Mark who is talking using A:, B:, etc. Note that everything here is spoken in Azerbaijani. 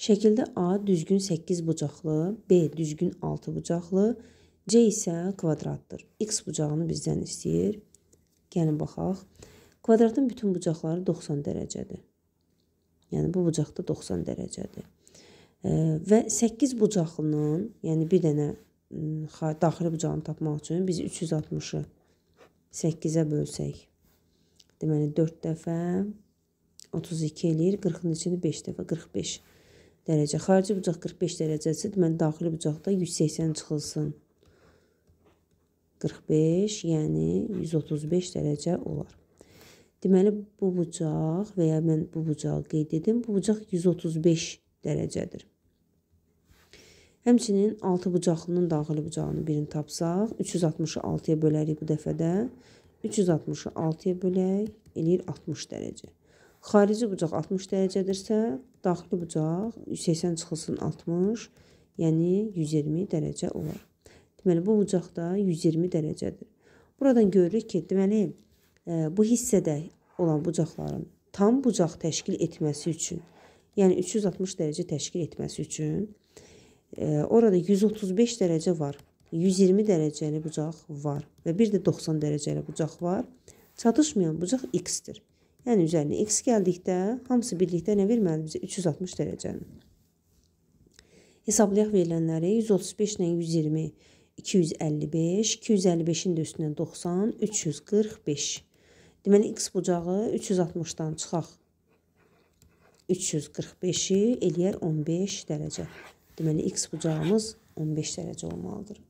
A: Şəkildə A düzgün 8 bucaqlı, B düzgün 6 bucaqlı, C isə kvadratdır. X bucağını bizdən istəyir. Gəlin baxaq. Kvadratın bütün bucaqları 90 dərəcədir. Yəni bu bucaq da 90 dərəcədir. Və 8 bucaqlının, yəni bir dənə daxili bucağını tapmaq üçün biz 360-ı 8-ə bölsək. Deməli 4 dəfə 32 eləyir, 40-ın içini 5 dəfə 45 dərəcə. Xarici bucaq 45 dərəcəsi, deməli daxili bucaqda 180 çıxılsın. 45, yəni 135 dərəcə olar. Deməli bu bucaq və ya mən bu bucağı qeyd edim. Bu bucaq 135 dərəcədir. Həmçinin 6 bucaqlının daxili bucağını birini tapsaq, 360-ı 6-ya bölərik bu dəfədə. 360-ı 6-ya bölək, eləyir 60 dərəcə. Xarici bucaq 60 dərəcədirsə, daxili bucaq 180 çıxılsın 60, yəni 120 dərəcə olar. Deməli, bu bucaq da 120 dərəcədir. Buradan görürük ki, deməli, e, bu hissədə olan bucaqların tam bucaq təşkil etməsi üçün, yəni 360 dərəcə təşkil etməsi üçün e, orada 135 dərəcə var, 120 dərəcəli bucaq var və bir də 90 dərəcəli bucaq var. Çatışmayan bucaq x-dir. Yəni üzərinə x gəldikdə hamısı birlikdə nə verməli bizə? 360 dərəcəni. Hesablayaq verilənləri 135 ilə 120, 255, 255-in də üstündən 90, 345. Deməli, x bucağı 360-dan çıxaq. 345-i eləyər 15 dərəcə. Deməli, x bucağımız 15 dərəcə olmalıdır.